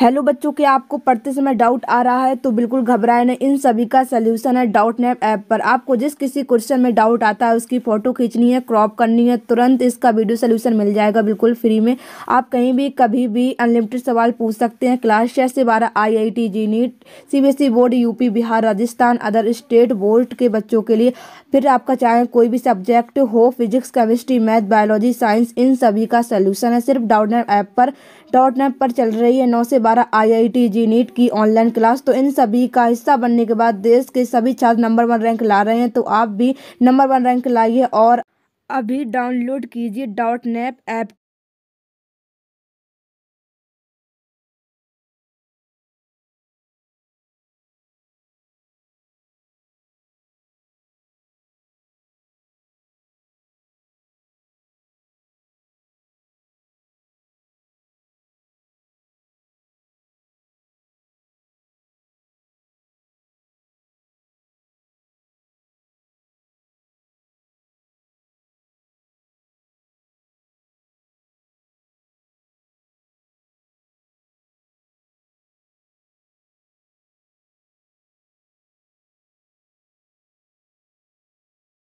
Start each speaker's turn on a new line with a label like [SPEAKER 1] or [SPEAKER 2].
[SPEAKER 1] hello बच्चों के आपको पढ़ते समय डाउट आ रहा है तो बिल्कुल घबराए
[SPEAKER 2] नहीं इन सभी का सलूशन है डाउट नैप ऐप पर आपको जिस किसी क्वेश्चन में डाउट आता है उसकी फ़ोटो खींचनी है क्रॉप करनी है तुरंत इसका वीडियो सलूशन मिल जाएगा बिल्कुल फ्री में आप कहीं भी कभी भी अनलिमिटेड सवाल पूछ सकते हैं क्लास छः से बारह I I T JEE NEET C B S E board UP Bihar Rajasthan other state board के बच्चों के लिए फिर आपका चाहे कोई भी सब्जेक्ट हो physics chemistry math biology science इन सभी का सलूशन है सिर्फ डाउट नैप ऐप पर डाउट नैप पर चल रही है नौ से 2012 आईआईटी जी नीट की ऑनलाइन क्लास तो इन सभी का हिस्सा बनने के बाद देश के सभी छात्र नंबर वन रैंक ला रहे हैं तो आप भी नंबर वन रैंक लाइए और
[SPEAKER 1] अभी डाउनलोड कीजिए डॉट नेप ऐप